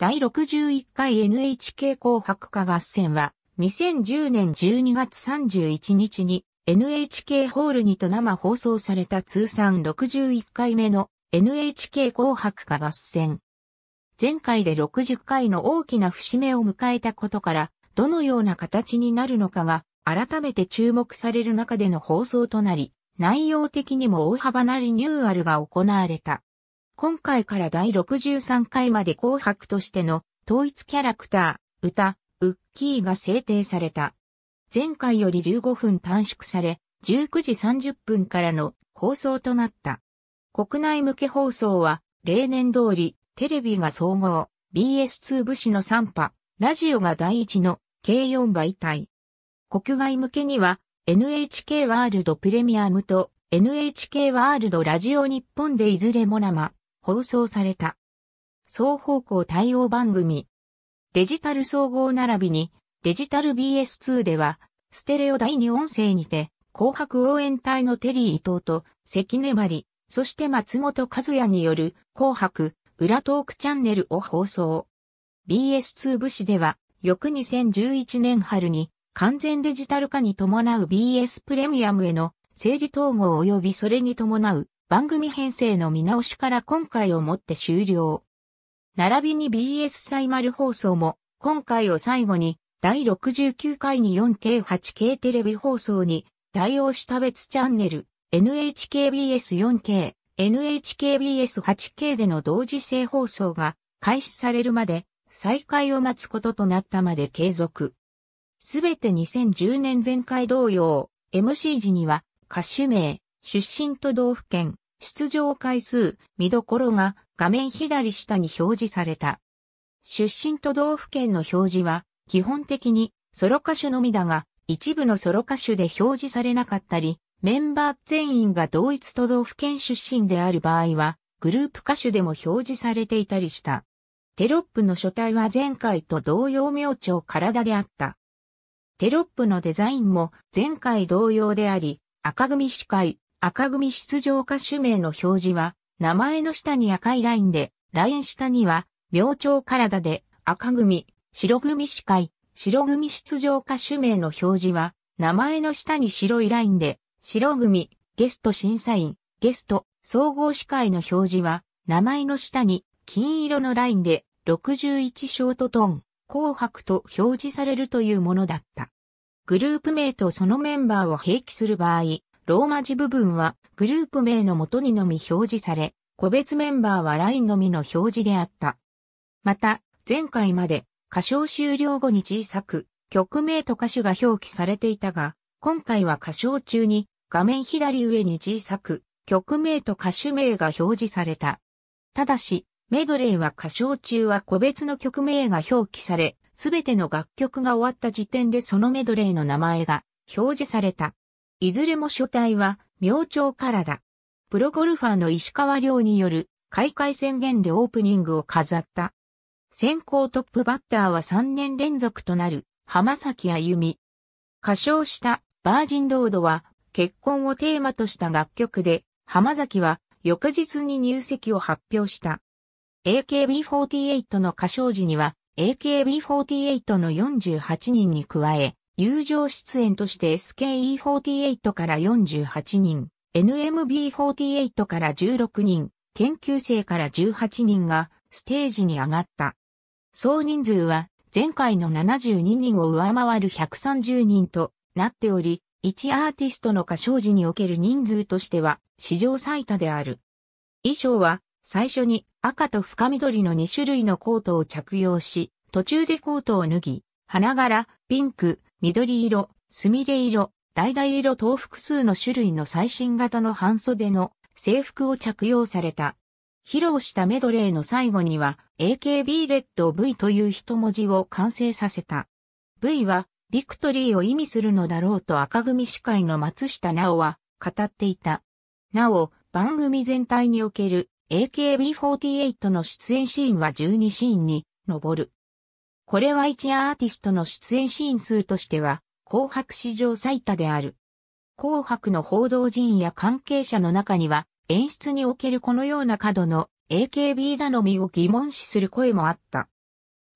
第61回 NHK 紅白歌合戦は、2010年12月31日に NHK ホールにと生放送された通算61回目の NHK 紅白歌合戦。前回で60回の大きな節目を迎えたことから、どのような形になるのかが改めて注目される中での放送となり、内容的にも大幅なリニューアルが行われた。今回から第63回まで紅白としての統一キャラクター、歌、ウッキーが制定された。前回より15分短縮され、19時30分からの放送となった。国内向け放送は、例年通り、テレビが総合、BS2 武士の3波、ラジオが第1の、k 4媒体。国外向けには、NHK ワールドプレミアムと NHK ワールドラジオ日本でいずれも生。放送された。双方向対応番組。デジタル総合並びに、デジタル BS2 では、ステレオ第2音声にて、紅白応援隊のテリー伊藤と関根張り、そして松本和也による紅白裏トークチャンネルを放送。BS2 武士では、翌2011年春に完全デジタル化に伴う BS プレミアムへの整理統合及びそれに伴う番組編成の見直しから今回をもって終了。並びに BS サイマル放送も、今回を最後に、第69回に 4K8K テレビ放送に、対応した別チャンネル、NHKBS4K、NHKBS8K での同時性放送が開始されるまで、再開を待つこととなったまで継続。すべて2010年前回同様、MC 時には歌手名、出身都道府県、出場回数、見どころが画面左下に表示された。出身都道府県の表示は、基本的にソロ歌手のみだが、一部のソロ歌手で表示されなかったり、メンバー全員が同一都道府県出身である場合は、グループ歌手でも表示されていたりした。テロップの書体は前回と同様明朝体であった。テロップのデザインも前回同様であり、赤組司会、赤組出場歌手名の表示は、名前の下に赤いラインで、ライン下には、明朝体で、赤組、白組司会、白組出場歌手名の表示は、名前の下に白いラインで、白組、ゲスト審査員、ゲスト、総合司会の表示は、名前の下に、金色のラインで、61ショートトン、紅白と表示されるというものだった。グループ名とそのメンバーを併記する場合、ローマ字部分はグループ名の元にのみ表示され、個別メンバーはラインのみの表示であった。また、前回まで歌唱終了後に小さく曲名と歌手が表記されていたが、今回は歌唱中に画面左上に小さく曲名と歌手名が表示された。ただし、メドレーは歌唱中は個別の曲名が表記され、すべての楽曲が終わった時点でそのメドレーの名前が表示された。いずれも書体は、明朝からだ。プロゴルファーの石川亮による、開会宣言でオープニングを飾った。先行トップバッターは3年連続となる、浜崎あゆみ。歌唱したバージンロードは結婚をテーマとした楽曲で、浜崎は翌日に入籍を発表した。AKB48 の歌唱時には AKB48 の48人に加え、友情出演として SKE48 から48人、NMB48 から16人、研究生から18人がステージに上がった。総人数は前回の72人を上回る130人となっており、1アーティストの歌唱時における人数としては史上最多である。衣装は最初に赤と深緑の2種類のコートを着用し、途中でコートを脱ぎ、花柄、ピンク、緑色、すみれ色、橙色等複数の種類の最新型の半袖の制服を着用された。披露したメドレーの最後には AKB レッド V という一文字を完成させた。V はビクトリーを意味するのだろうと赤組司会の松下奈緒は語っていた。なお、番組全体における AKB48 の出演シーンは12シーンに上る。これは一アーティストの出演シーン数としては、紅白史上最多である。紅白の報道陣や関係者の中には、演出におけるこのような過度の AKB 頼みを疑問視する声もあった。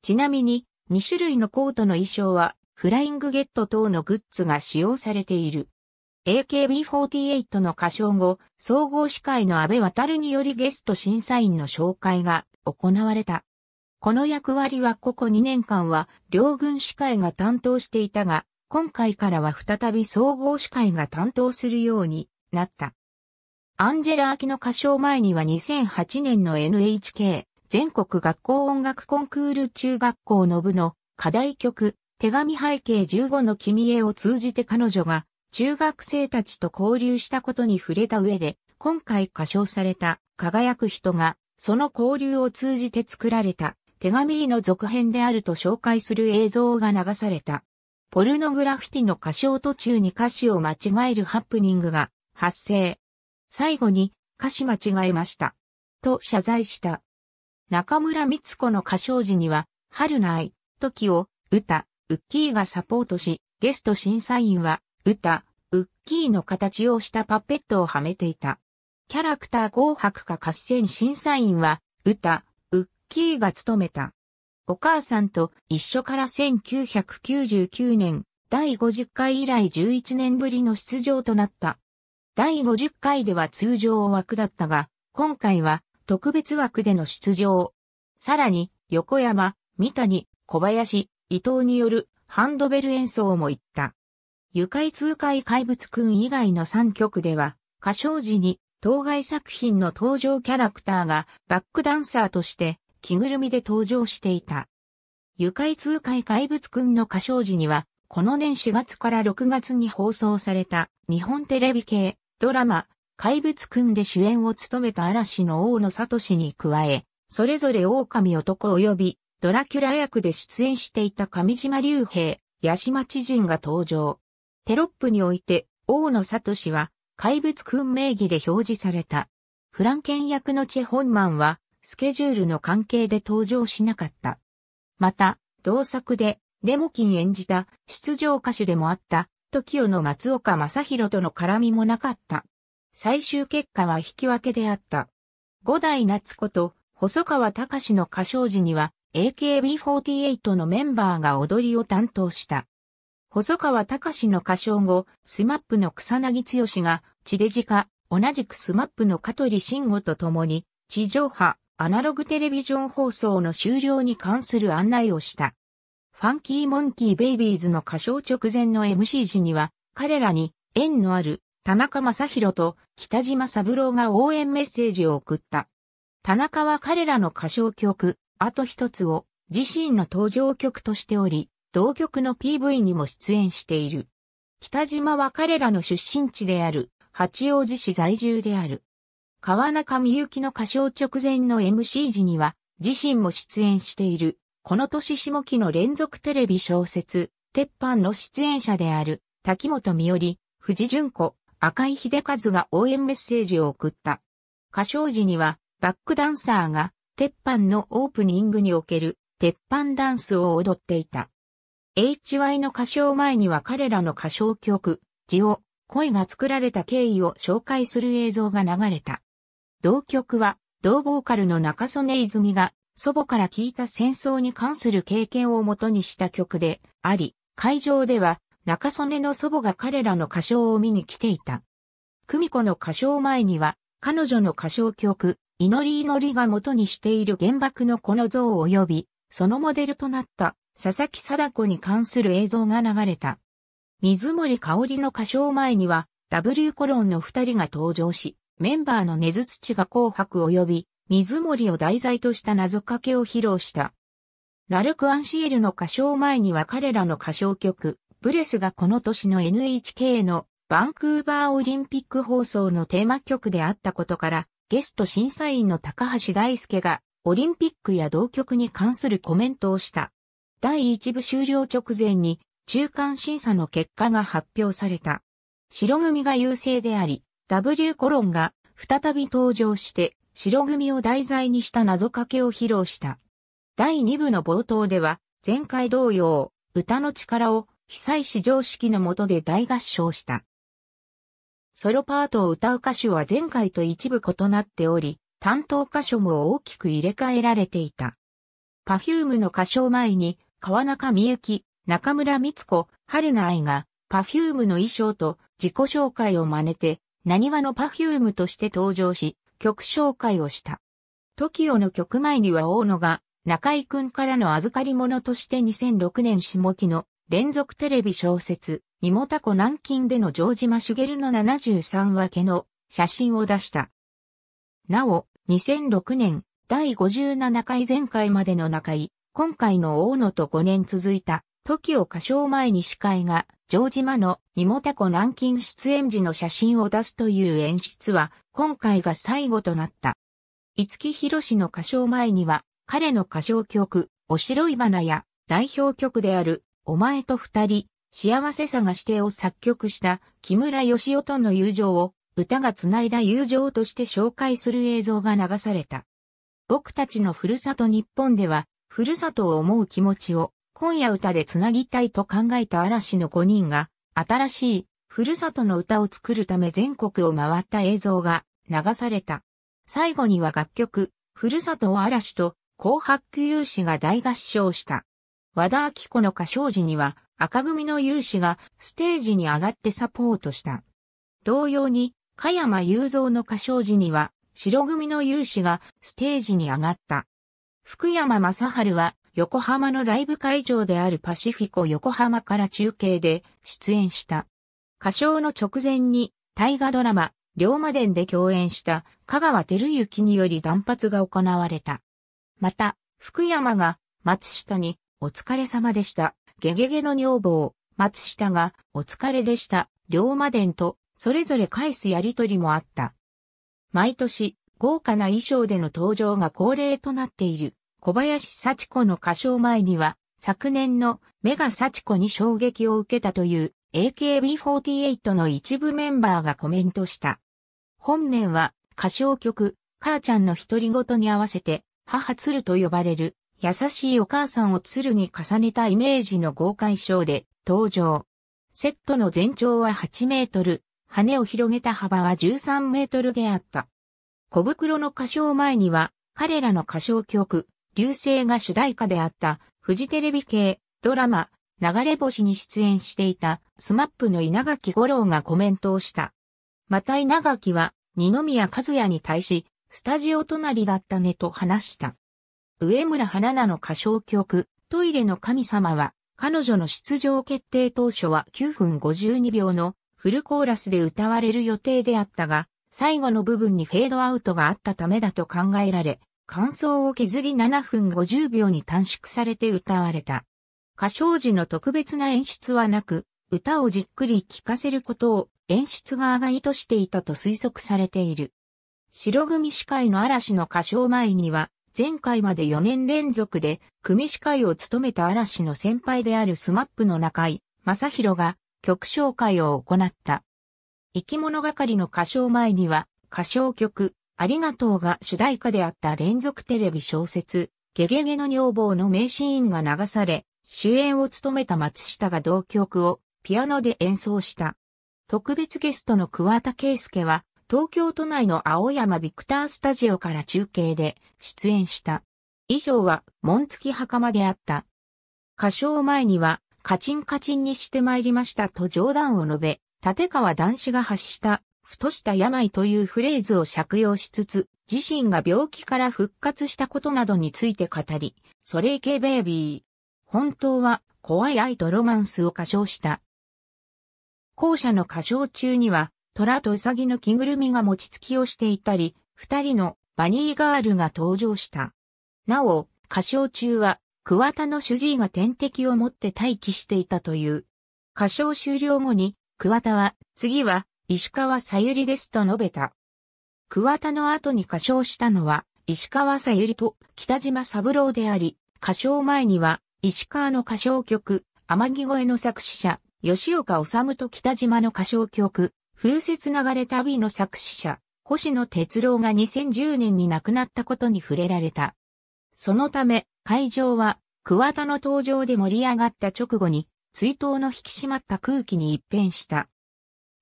ちなみに、2種類のコートの衣装は、フライングゲット等のグッズが使用されている。AKB48 の歌唱後、総合司会の安倍渡によりゲスト審査員の紹介が行われた。この役割はここ2年間は両軍司会が担当していたが、今回からは再び総合司会が担当するようになった。アンジェラ・アキの歌唱前には2008年の NHK 全国学校音楽コンクール中学校の部の課題曲手紙背景15の君へを通じて彼女が中学生たちと交流したことに触れた上で今回歌唱された輝く人がその交流を通じて作られた手紙の続編であると紹介する映像が流された。ポルノグラフィティの歌唱途中に歌詞を間違えるハプニングが発生。最後に歌詞間違えました。と謝罪した。中村光子の歌唱時には、春ない時を歌、ウッキーがサポートし、ゲスト審査員は歌、ウッキーの形をしたパペットをはめていた。キャラクター紅白か合戦審査員は歌、キーが務めた。お母さんと一緒から1999年第50回以来11年ぶりの出場となった。第50回では通常枠だったが、今回は特別枠での出場。さらに、横山、三谷、小林、伊藤によるハンドベル演奏も行った。愉快痛快怪物くん以外の3曲では、歌唱時に当該作品の登場キャラクターがバックダンサーとして着ぐるみで登場していた。愉快痛快怪物くんの歌唱時には、この年4月から6月に放送された日本テレビ系ドラマ怪物くんで主演を務めた嵐の大野氏に加え、それぞれ狼男及びドラキュラ役で出演していた上島竜兵、八島知人が登場。テロップにおいて大野氏は怪物くん名義で表示された。フランケン役のチェ・ホンマンはスケジュールの関係で登場しなかった。また、同作で、デモキン演じた出場歌手でもあった、時オの松岡正宏との絡みもなかった。最終結果は引き分けであった。五代夏子と細川隆の歌唱時には AKB48 のメンバーが踊りを担当した。細川隆の歌唱後、スマップの草薙剛が、地デジ化、同じくスマップの香取慎吾と共に、地上波、アナログテレビジョン放送の終了に関する案内をした。ファンキーモンキーベイビーズの歌唱直前の MC 時には、彼らに縁のある田中正宏と北島三郎が応援メッセージを送った。田中は彼らの歌唱曲、あと一つを自身の登場曲としており、同曲の PV にも出演している。北島は彼らの出身地である、八王子市在住である。川中美幸の歌唱直前の MC 時には、自身も出演している、この年下期の連続テレビ小説、鉄板の出演者である、滝本美織、藤淳子、赤井秀和が応援メッセージを送った。歌唱時には、バックダンサーが、鉄板のオープニングにおける、鉄板ダンスを踊っていた。HY の歌唱前には彼らの歌唱曲、字を、声が作られた経緯を紹介する映像が流れた。同曲は、同ボーカルの中曽根泉が、祖母から聞いた戦争に関する経験をもとにした曲であり、会場では、中曽根の祖母が彼らの歌唱を見に来ていた。久美子の歌唱前には、彼女の歌唱曲、祈り祈りが元にしている原爆のこの像及び、そのモデルとなった佐々木貞子に関する映像が流れた。水森香織の歌唱前には、W コロンの二人が登場し、メンバーの根津土が紅白及び水森を題材とした謎かけを披露した。ラルク・アンシエルの歌唱前には彼らの歌唱曲、ブレスがこの年の NHK のバンクーバーオリンピック放送のテーマ曲であったことから、ゲスト審査員の高橋大輔がオリンピックや同曲に関するコメントをした。第一部終了直前に中間審査の結果が発表された。白組が優勢であり、W コロンが再び登場して白組を題材にした謎かけを披露した。第2部の冒頭では前回同様歌の力を被災市常識の下で大合唱した。ソロパートを歌う歌手は前回と一部異なっており、担当歌手も大きく入れ替えられていた。パフュームの歌唱前に、川中美幸、中村光子、春菜愛が、パフュームの衣装と自己紹介を真似て、何話のパフュームとして登場し、曲紹介をした。t o k o の曲前には大野が、中井くんからの預かり物として2006年下期の連続テレビ小説、妹タコ南京での城島茂の73話けの写真を出した。なお、2006年、第57回前回までの中井、今回の大野と5年続いた時を歌唱前に司会が、城島のニモタコ南京出演時の写真を出すという演出は、今回が最後となった。五木ひろしの歌唱前には、彼の歌唱曲、おしろい花や、代表曲である、お前と二人、幸せ探してを作曲した木村義夫との友情を歌が繋いだ友情として紹介する映像が流された。僕たちのふるさと日本では、ふるさとを思う気持ちを今夜歌でつなぎたいと考えた嵐の5人が、新しい、ふるさとの歌を作るため全国を回った映像が流された。最後には楽曲、ふるさとを嵐と、紅白有志が大合唱した。和田明子の歌唱時には、赤組の有志がステージに上がってサポートした。同様に、加山雄三の歌唱時には、白組の有志がステージに上がった。福山雅治は横浜のライブ会場であるパシフィコ横浜から中継で出演した。歌唱の直前に大河ドラマ、龍馬伝で共演した香川照之により断髪が行われた。また、福山が松下にお疲れ様でした。ゲゲゲの女房、松下がお疲れでした。龍馬伝とそれぞれ返すやりとりもあった。毎年豪華な衣装での登場が恒例となっている。小林幸子の歌唱前には、昨年のメガ幸子に衝撃を受けたという AKB48 の一部メンバーがコメントした。本年は歌唱曲、母ちゃんの独り言に合わせて、母鶴と呼ばれる、優しいお母さんを鶴に重ねたイメージの豪快ショーで登場。セットの全長は8メートル、羽を広げた幅は13メートルであった。小袋の歌唱前には、彼らの歌唱曲、流星が主題歌であったフジテレビ系ドラマ流れ星に出演していたスマップの稲垣吾郎がコメントをした。また稲垣は二宮和也に対しスタジオ隣だったねと話した。上村花菜の歌唱曲トイレの神様は彼女の出場決定当初は9分52秒のフルコーラスで歌われる予定であったが最後の部分にフェードアウトがあったためだと考えられ感想を削り7分50秒に短縮されて歌われた。歌唱時の特別な演出はなく、歌をじっくり聴かせることを演出側が意図していたと推測されている。白組司会の嵐の歌唱前には、前回まで4年連続で組司会を務めた嵐の先輩であるスマップの中井正宏が曲紹介を行った。生き物係の歌唱前には歌唱曲ありがとうが主題歌であった連続テレビ小説、ゲゲゲの女房の名シーンが流され、主演を務めた松下が同曲をピアノで演奏した。特別ゲストの桑田圭介は、東京都内の青山ビクタースタジオから中継で出演した。以上は、門付き袴であった。歌唱前には、カチンカチンにして参りましたと冗談を述べ、立川男子が発したふとした病というフレーズを借用しつつ、自身が病気から復活したことなどについて語り、それいけベイビー。本当は怖い愛とロマンスを歌唱した。校舎の歌唱中には、虎とウサギの着ぐるみが餅つきをしていたり、二人のバニーガールが登場した。なお、歌唱中は、桑田の主治医が点滴を持って待機していたという。歌唱終了後に、桑田は、次は、石川さゆりですと述べた。桑田の後に歌唱したのは、石川さゆりと北島三郎であり、歌唱前には、石川の歌唱曲、天城越えの作詞者、吉岡治と北島の歌唱曲、風雪流れ旅の作詞者、星野哲郎が2010年に亡くなったことに触れられた。そのため、会場は、桑田の登場で盛り上がった直後に、追悼の引き締まった空気に一変した。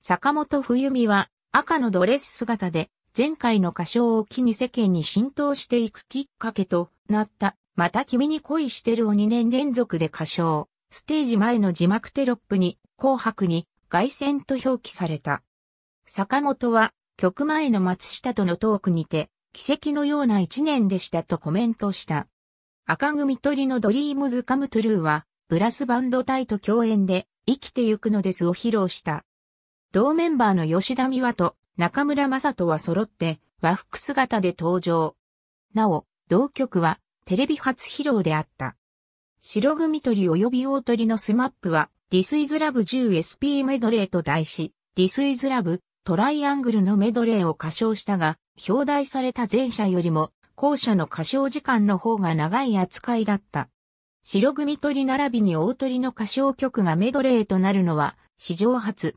坂本冬美は赤のドレス姿で前回の歌唱を機に世間に浸透していくきっかけとなった。また君に恋してるを2年連続で歌唱。ステージ前の字幕テロップに紅白に凱旋と表記された。坂本は曲前の松下とのトークにて奇跡のような一年でしたとコメントした。赤組鳥のドリームズカムトゥルーはブラスバンド隊と共演で生きてゆくのですを披露した。同メンバーの吉田美和と中村正人は揃って和服姿で登場。なお、同曲はテレビ初披露であった。白組鳥及び大鳥のスマップは This is Love 10SP メドレーと題し、This is Love トライアングルのメドレーを歌唱したが、表題された前者よりも後者の歌唱時間の方が長い扱いだった。白組鳥並びに大鳥の歌唱曲がメドレーとなるのは史上初。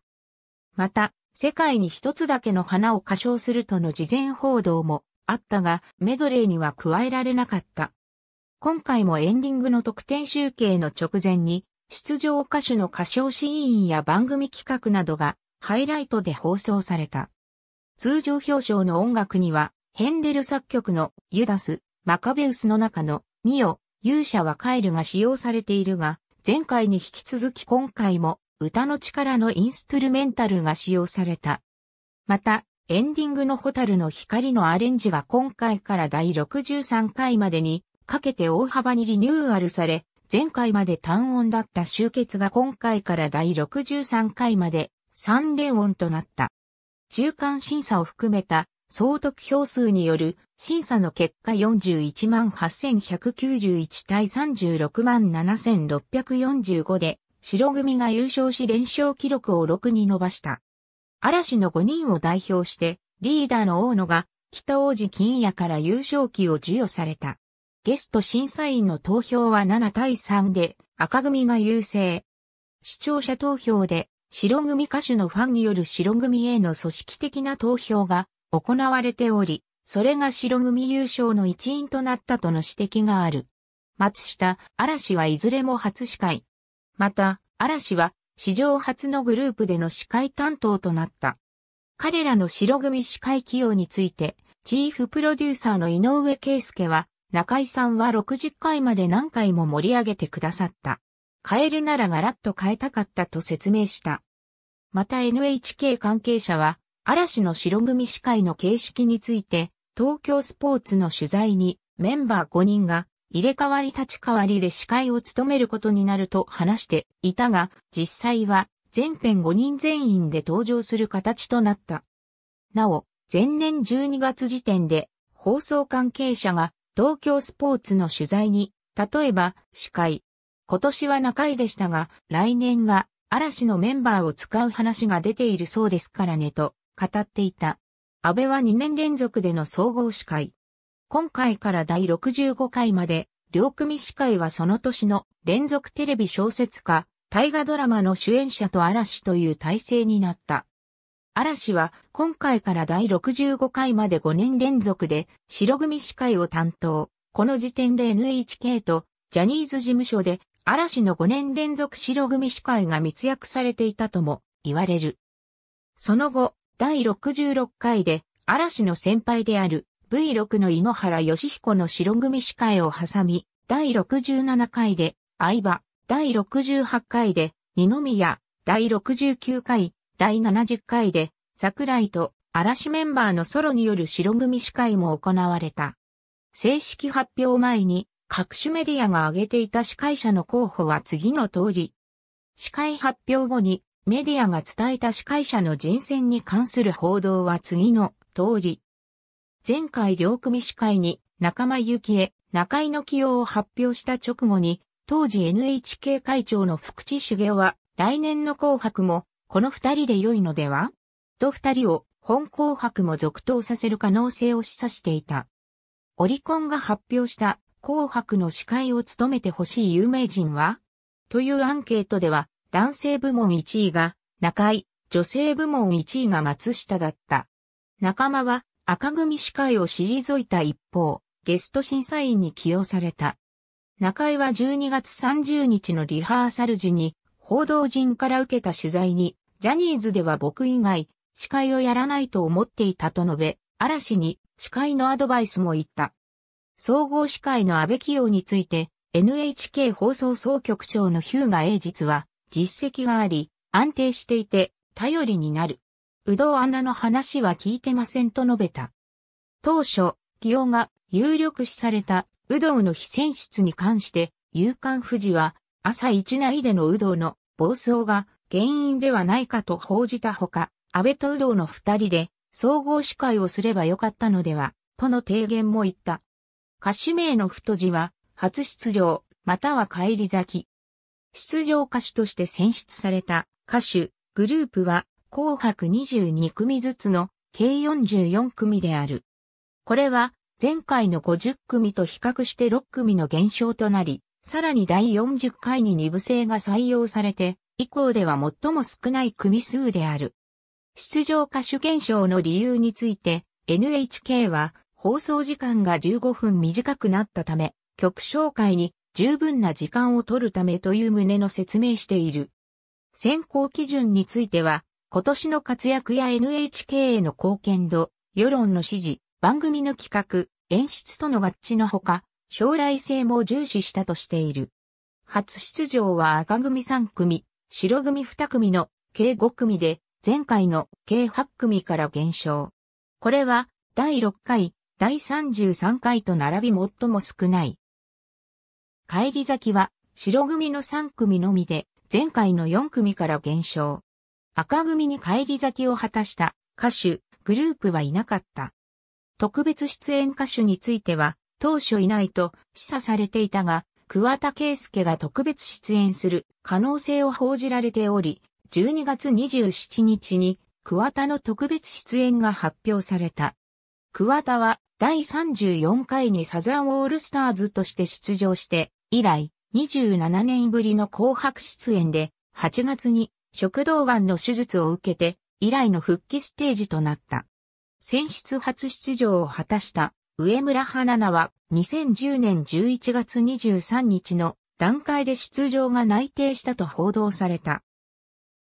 また、世界に一つだけの花を歌唱するとの事前報道もあったが、メドレーには加えられなかった。今回もエンディングの特典集計の直前に、出場歌手の歌唱シーンや番組企画などがハイライトで放送された。通常表彰の音楽には、ヘンデル作曲のユダス、マカベウスの中のミオ、勇者はカエルが使用されているが、前回に引き続き今回も歌の力のインストゥルメンタルが使用された。また、エンディングのホタルの光のアレンジが今回から第63回までにかけて大幅にリニューアルされ、前回まで単音だった集結が今回から第63回まで3連音となった。中間審査を含めた総得票数による審査の結果41万8191対36万7645で白組が優勝し連勝記録を6に伸ばした。嵐の5人を代表して、リーダーの大野が、北王子金也から優勝旗を授与された。ゲスト審査員の投票は7対3で、赤組が優勢。視聴者投票で、白組歌手のファンによる白組への組織的な投票が行われており、それが白組優勝の一因となったとの指摘がある。松下、嵐はいずれも初司会。また、嵐は史上初のグループでの司会担当となった。彼らの白組司会起用について、チーフプロデューサーの井上圭介は、中井さんは60回まで何回も盛り上げてくださった。変えるならガラッと変えたかったと説明した。また NHK 関係者は、嵐の白組司会の形式について、東京スポーツの取材にメンバー5人が入れ替わり立ち替わりで司会を務めることになると話していたが、実際は全編5人全員で登場する形となった。なお、前年12月時点で放送関係者が東京スポーツの取材に、例えば司会、今年は中井でしたが、来年は嵐のメンバーを使う話が出ているそうですからねと語っていた。安倍は2年連続での総合司会。今回から第65回まで、両組司会はその年の連続テレビ小説家、大河ドラマの主演者と嵐という体制になった。嵐は今回から第65回まで5年連続で白組司会を担当。この時点で NHK とジャニーズ事務所で嵐の5年連続白組司会が密約されていたとも言われる。その後、第66回で嵐の先輩である V6 の井ノ原義彦の白組司会を挟み、第67回で、相葉、第68回で、二宮、第69回、第70回で、桜井と嵐メンバーのソロによる白組司会も行われた。正式発表前に、各種メディアが挙げていた司会者の候補は次の通り。司会発表後にメディアが伝えた司会者の人選に関する報道は次の通り。前回両組司会に仲間由紀恵、中井の起用を発表した直後に、当時 NHK 会長の福地茂雄は、来年の紅白も、この二人で良いのではと二人を、本紅白も続投させる可能性を示唆していた。オリコンが発表した紅白の司会を務めてほしい有名人はというアンケートでは、男性部門1位が中井、女性部門1位が松下だった。仲間は赤組司会を退いた一方、ゲスト審査員に起用された。中井は12月30日のリハーサル時に、報道陣から受けた取材に、ジャニーズでは僕以外、司会をやらないと思っていたと述べ、嵐に司会のアドバイスも言った。総合司会の安倍用について、NHK 放送総局長のヒューガ英実は、実績があり、安定していて、頼りになる。うどうアナの話は聞いてませんと述べた。当初、起用が有力視されたうどうの非選出に関して、勇敢富士は朝一内でのうどうの暴走が原因ではないかと報じたほか、安倍とうどうの二人で総合司会をすればよかったのでは、との提言も言った。歌手名の太字は、初出場、または帰り咲き。出場歌手として選出された歌手、グループは、紅白22組ずつの計44組である。これは前回の50組と比較して6組の減少となり、さらに第40回に2部制が採用されて、以降では最も少ない組数である。出場歌手減少の理由について、NHK は放送時間が15分短くなったため、曲紹介に十分な時間を取るためという旨の説明している。選考基準については、今年の活躍や NHK への貢献度、世論の支持、番組の企画、演出との合致のほか、将来性も重視したとしている。初出場は赤組3組、白組2組の計5組で、前回の計8組から減少。これは、第6回、第33回と並び最も少ない。帰り咲きは、白組の3組のみで、前回の4組から減少。赤組に帰り咲きを果たした歌手、グループはいなかった。特別出演歌手については、当初いないと示唆されていたが、桑田圭介が特別出演する可能性を報じられており、12月27日に桑田の特別出演が発表された。桑田は第34回にサザンオールスターズとして出場して、以来27年ぶりの紅白出演で、8月に食道癌の手術を受けて、以来の復帰ステージとなった。選出初出場を果たした上村花菜は2010年11月23日の段階で出場が内定したと報道された。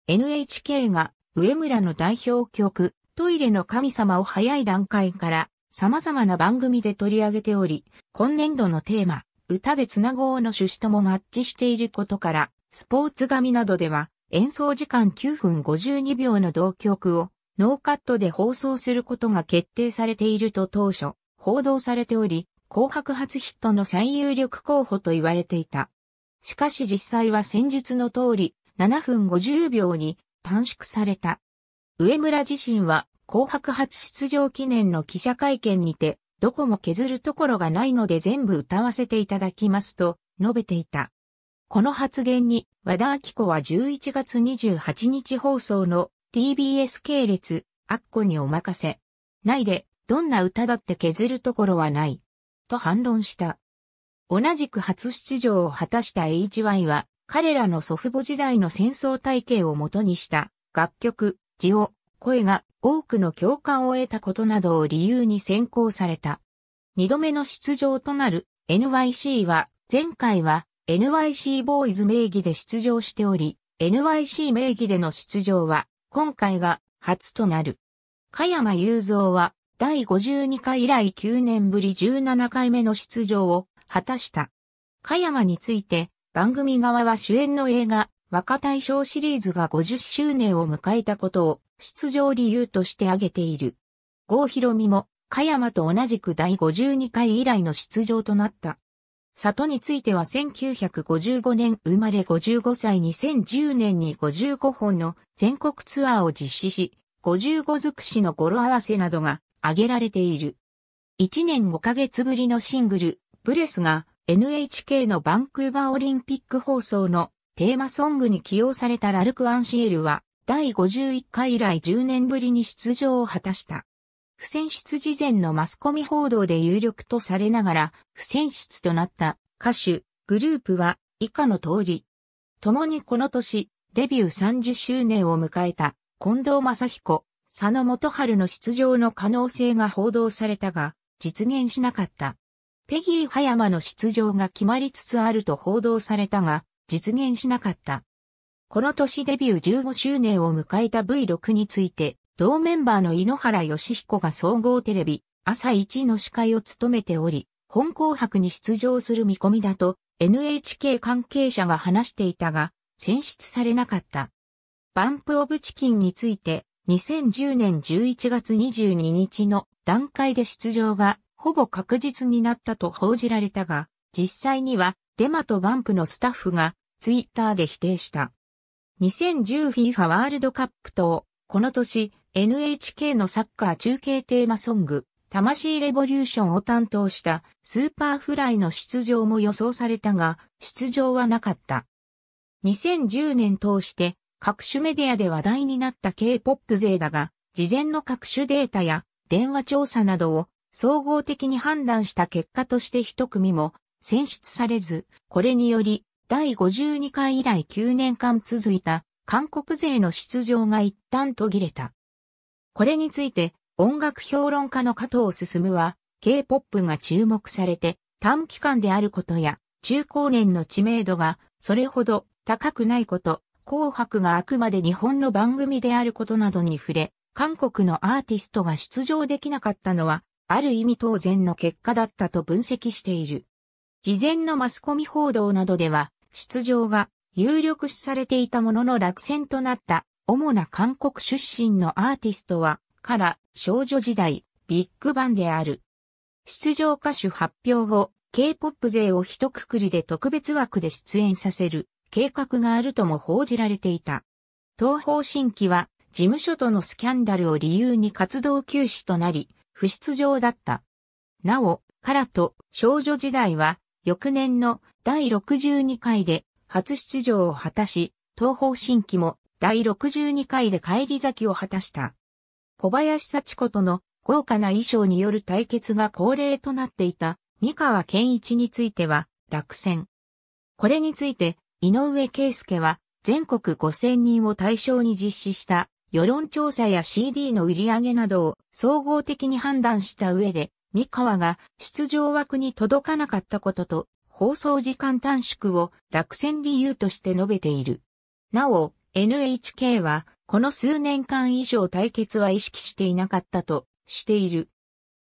NHK が上村の代表曲トイレの神様を早い段階から様々な番組で取り上げており、今年度のテーマ、歌でつなごうの趣旨とも合致していることから、スポーツ紙などでは演奏時間9分52秒の同曲をノーカットで放送することが決定されていると当初報道されており、紅白初ヒットの最有力候補と言われていた。しかし実際は先日の通り7分50秒に短縮された。上村自身は紅白初出場記念の記者会見にて、どこも削るところがないので全部歌わせていただきますと述べていた。この発言に和田明子は11月28日放送の TBS 系列、アッコにお任せ。ないで、どんな歌だって削るところはない。と反論した。同じく初出場を果たした HY は、彼らの祖父母時代の戦争体系をもとにした楽曲、字を、声が多くの共感を得たことなどを理由に選考された。二度目の出場となる NYC は前回は NYC ボーイズ名義で出場しており、NYC 名義での出場は今回が初となる。加山雄三は第52回以来9年ぶり17回目の出場を果たした。加山について番組側は主演の映画若大将シリーズが50周年を迎えたことを出場理由として挙げている。郷ひろみも加山と同じく第52回以来の出場となった。里については1955年生まれ55歳2010年に55本の全国ツアーを実施し、55尽くしの語呂合わせなどが挙げられている。1年5ヶ月ぶりのシングル、ブレスが NHK のバンクーバーオリンピック放送のテーマソングに起用されたラルク・アンシエルは第51回以来10年ぶりに出場を果たした。不戦出事前のマスコミ報道で有力とされながら、不戦出となった歌手、グループは以下の通り。共にこの年、デビュー30周年を迎えた近藤正彦、佐野元春の出場の可能性が報道されたが、実現しなかった。ペギー葉山の出場が決まりつつあると報道されたが、実現しなかった。この年デビュー15周年を迎えた V6 について、同メンバーの井ノ原義彦が総合テレビ、朝1の司会を務めており、本紅白に出場する見込みだと NHK 関係者が話していたが、選出されなかった。バンプオブチキンについて、2010年11月22日の段階で出場がほぼ確実になったと報じられたが、実際にはデマとバンプのスタッフがツイッターで否定した。2010FIFA ワールドカップ等、この年、NHK のサッカー中継テーマソング、魂レボリューションを担当したスーパーフライの出場も予想されたが、出場はなかった。2010年通して各種メディアで話題になった K-POP 勢だが、事前の各種データや電話調査などを総合的に判断した結果として一組も選出されず、これにより第52回以来9年間続いた韓国勢の出場が一旦途切れた。これについて、音楽評論家の加藤進は、K-POP が注目されて、短期間であることや、中高年の知名度が、それほど高くないこと、紅白があくまで日本の番組であることなどに触れ、韓国のアーティストが出場できなかったのは、ある意味当然の結果だったと分析している。事前のマスコミ報道などでは、出場が有力視されていたものの落選となった主な韓国出身のアーティストは、から少女時代、ビッグバンである。出場歌手発表後、K-POP 勢を一括りで特別枠で出演させる計画があるとも報じられていた。東方新規は事務所とのスキャンダルを理由に活動休止となり、不出場だった。なお、カラと少女時代は翌年の第62回で初出場を果たし、東方新規も第62回で帰り咲きを果たした。小林幸子との豪華な衣装による対決が恒例となっていた三河健一については落選。これについて井上圭介は全国5000人を対象に実施した世論調査や CD の売り上げなどを総合的に判断した上で三河が出場枠に届かなかったことと放送時間短縮を落選理由として述べている。なお、NHK は、この数年間以上対決は意識していなかったとしている。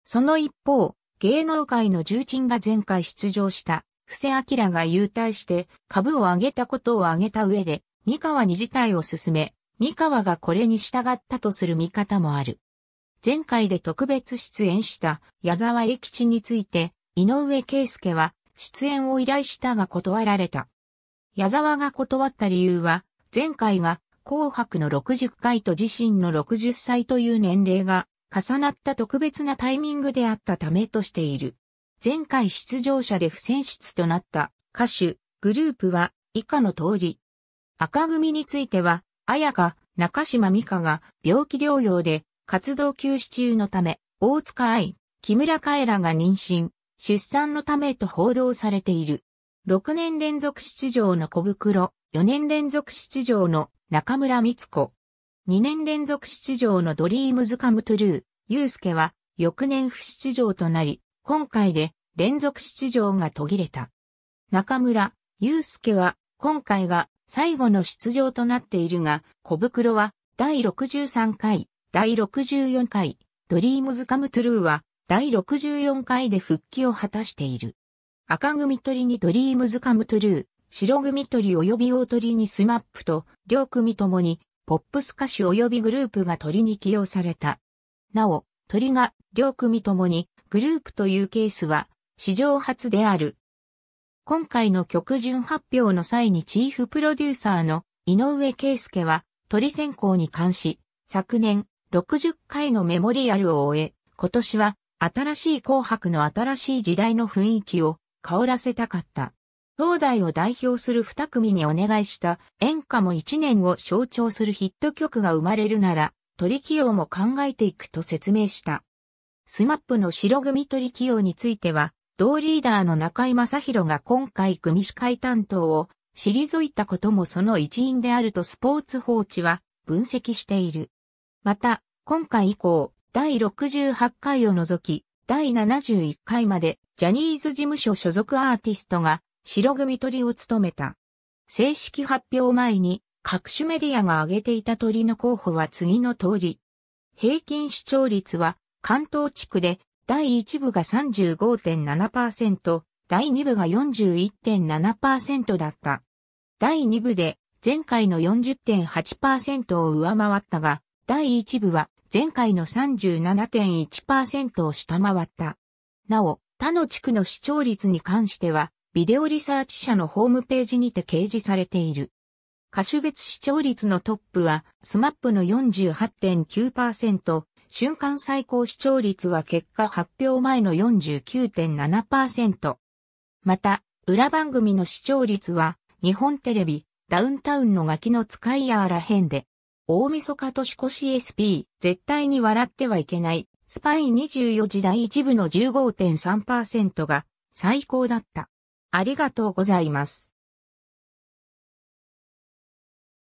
その一方、芸能界の重鎮が前回出場した、布施明が優退して株を上げたことを挙げた上で、三河に事態を進め、三河がこれに従ったとする見方もある。前回で特別出演した矢沢永吉について、井上圭介は出演を依頼したが断られた。矢沢が断った理由は、前回が紅白の60回と自身の60歳という年齢が重なった特別なタイミングであったためとしている。前回出場者で不選出となった歌手、グループは以下の通り。赤組については、綾香、中島美香が病気療養で活動休止中のため、大塚愛、木村カエラが妊娠、出産のためと報道されている。6年連続出場の小袋、4年連続出場の中村光子。2年連続出場のドリームズカムトゥルー、ユースケは翌年不出場となり、今回で連続出場が途切れた。中村、ユースケは今回が最後の出場となっているが、小袋は第63回、第64回、ドリームズカムトゥルーは第64回で復帰を果たしている。赤組取りにドリームズカムトゥルー、白組鳥及び大鳥にスマップと、両組ともに、ポップス歌手及びグループが鳥に起用された。なお、鳥が両組ともにグループというケースは史上初である。今回の曲順発表の際にチーフプロデューサーの井上圭介は鳥選考に関し、昨年60回のメモリアルを終え、今年は新しい紅白の新しい時代の雰囲気を香らせたかった。東大を代表する二組にお願いした演歌も一年を象徴するヒット曲が生まれるなら、取り起用も考えていくと説明した。スマップの白組取り起用については、同リーダーの中井正宏が今回組司会担当を退いたこともその一因であるとスポーツ報知は分析している。また、今回以降、第68回を除き、第71回までジャニーズ事務所所属アーティストが白組鳥を務めた。正式発表前に各種メディアが挙げていた鳥の候補は次の通り。平均視聴率は関東地区で第1部が35.7%、第2部が41.7%だった。第2部で前回の40.8%を上回ったが、第1部は前回の37.1%を下回った。なお、他の地区の視聴率に関しては、ビデオリサーチ社のホームページにて掲示されている。歌手別視聴率のトップは、スマップの48.9%、瞬間最高視聴率は結果発表前の49.7%。また、裏番組の視聴率は、日本テレビ、ダウンタウンのガキの使いやらへんで、大晦日年越し SP、絶対に笑ってはいけない、スパイ24時代一部の15.3%が最高だった。ありがとうございます。